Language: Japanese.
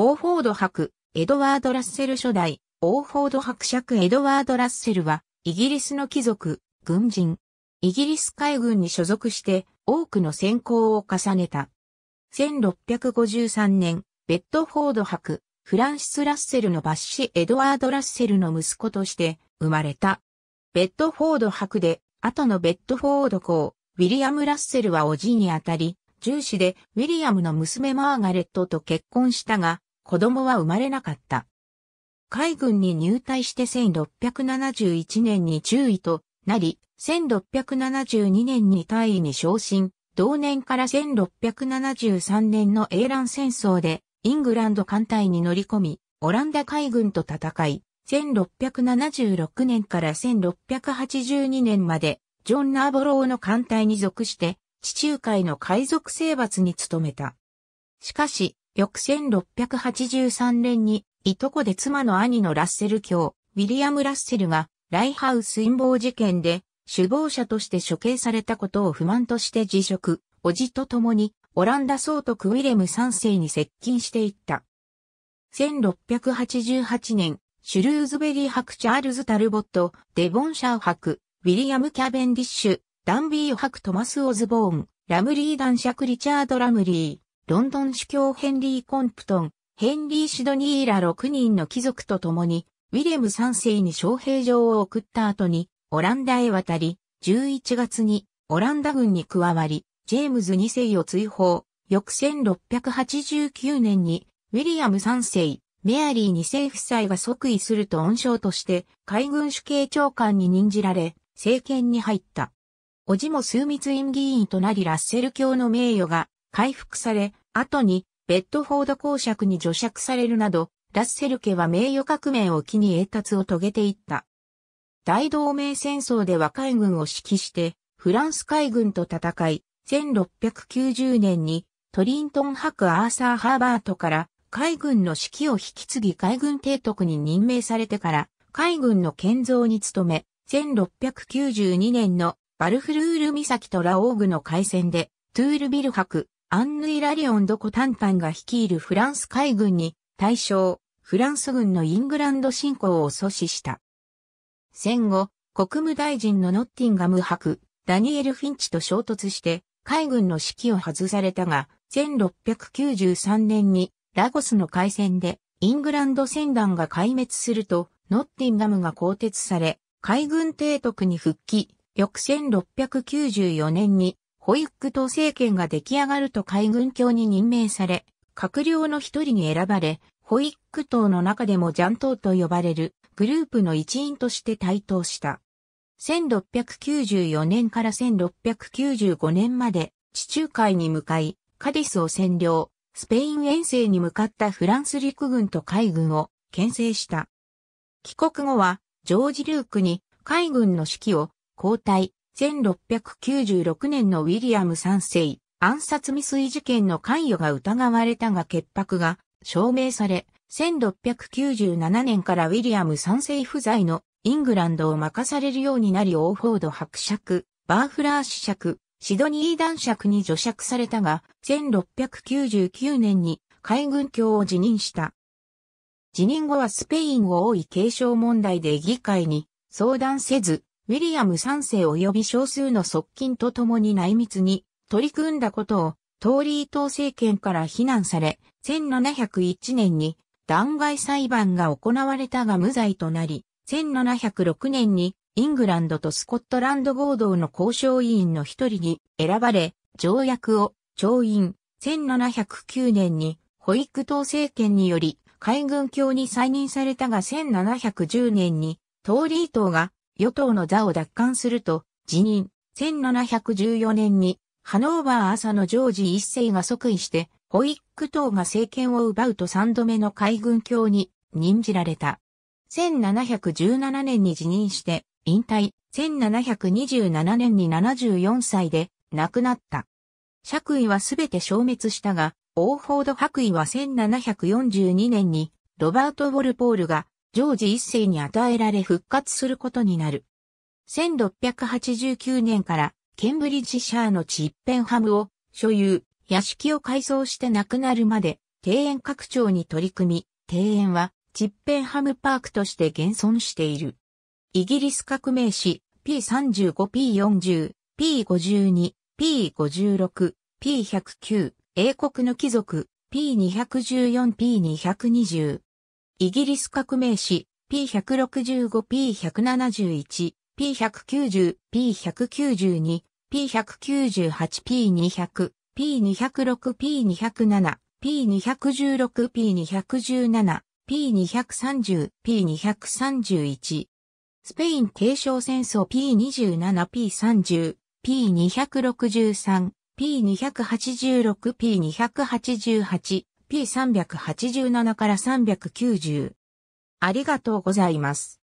オーフォード伯、エドワード・ラッセル初代、オーフォード伯爵エドワード・ラッセルは、イギリスの貴族、軍人。イギリス海軍に所属して、多くの戦功を重ねた。1653年、ベッドフォード伯、フランシス・ラッセルの抜子エドワード・ラッセルの息子として生まれた。ベッドフォード伯で、後のベッドフォード公、ウィリアム・ラッセルはおじにあたり、重視でウィリアムの娘マーガレットと結婚したが、子供は生まれなかった。海軍に入隊して1671年に中尉となり、1672年に大尉に昇進、同年から1673年の英乱戦争でイングランド艦隊に乗り込み、オランダ海軍と戦い、1676年から1682年まで、ジョン・ナーボローの艦隊に属して、地中海の海賊征伐に努めた。しかし、翌1683年に、いとこで妻の兄のラッセル卿、ウィリアム・ラッセルが、ライハウス陰謀事件で、首謀者として処刑されたことを不満として辞職、叔父と共に、オランダ総督ウィレム3世に接近していった。1688年、シュルーズベリー博チャールズ・タルボット、デボンシャー博、ウィリアム・キャベンディッシュ、ダンビー博トマス・オズボーン、ラムリー男爵リチャード・ラムリー、ロンドン主教ヘンリー・コンプトン、ヘンリー・シドニーら6人の貴族と共に、ウィレム3世に招聘状を送った後に、オランダへ渡り、11月にオランダ軍に加わり、ジェームズ2世を追放。翌1689年に、ウィリアム3世、メアリー2世夫妻が即位すると恩賞として、海軍主計長官に任じられ、政権に入った。おじも枢密院議員となりラッセル教の名誉が回復され、後にベッドフォード公爵に除爵されるなど、ラッセル家は名誉革命を機に栄達を遂げていった。大同盟戦争では海軍を指揮して、フランス海軍と戦い、1690年にトリントン博アーサー・ハーバートから海軍の指揮を引き継ぎ海軍提督に任命されてから海軍の建造に努め、1692年のバルフルール岬とラオーグの海戦でトゥールビル博、アンヌイ・ラリオン・ドコ・タンタンが率いるフランス海軍に対象、フランス軍のイングランド侵攻を阻止した。戦後、国務大臣のノッティンガム博、ダニエル・フィンチと衝突して海軍の指揮を外されたが、1693年にラゴスの海戦でイングランド船団が壊滅すると、ノッティンガムが更迭され、海軍提督に復帰、翌1694年にホイック党政権が出来上がると海軍卿に任命され、閣僚の一人に選ばれ、ホイック党の中でもジャン党と呼ばれるグループの一員として台頭した。1694年から1695年まで地中海に向かい、カディスを占領、スペイン遠征に向かったフランス陸軍と海軍を牽制した。帰国後は、ジョージ・ルークに海軍の指揮を交代、1696年のウィリアム3世、暗殺未遂事件の関与が疑われたが潔白が証明され、1697年からウィリアム3世不在のイングランドを任されるようになりオーフォード伯爵、バーフラー子爵、シドニー男爵に除爵されたが、1699年に海軍卿を辞任した。辞任後はスペインを多い継承問題で議会に相談せず、ウィリアム3世及び少数の側近と共に内密に取り組んだことを、トーリー党政権から非難され、1701年に弾劾裁判が行われたが無罪となり、1706年にイングランドとスコットランド合同の交渉委員の一人に選ばれ、条約を調印、1709年に保育党政権により海軍卿に再任されたが1710年にトーリー党が与党の座を奪還すると、辞任、1714年に、ハノーバー朝のジョージ一世が即位して、ホイック党が政権を奪うと三度目の海軍卿に任じられた。1717年に辞任して、引退、1727年に74歳で亡くなった。爵位はすべて消滅したが、オーフォード白位は1742年にロバート・ウォルポールがジョージ一世に与えられ復活することになる。1689年からケンブリッジシャーのチッペンハムを所有、屋敷を改装して亡くなるまで庭園拡張に取り組み、庭園はチッペンハムパークとして現存している。イギリス革命史 P35、P40、P52、P56、P109、英国の貴族 P214、P220、イギリス革命史 P165P171、P190、P192、P198、P200、P206、P207、P216、P217、P230、P231。スペイン継承戦争 P27、P30、P263、P286、P288、P387 から390。ありがとうございます。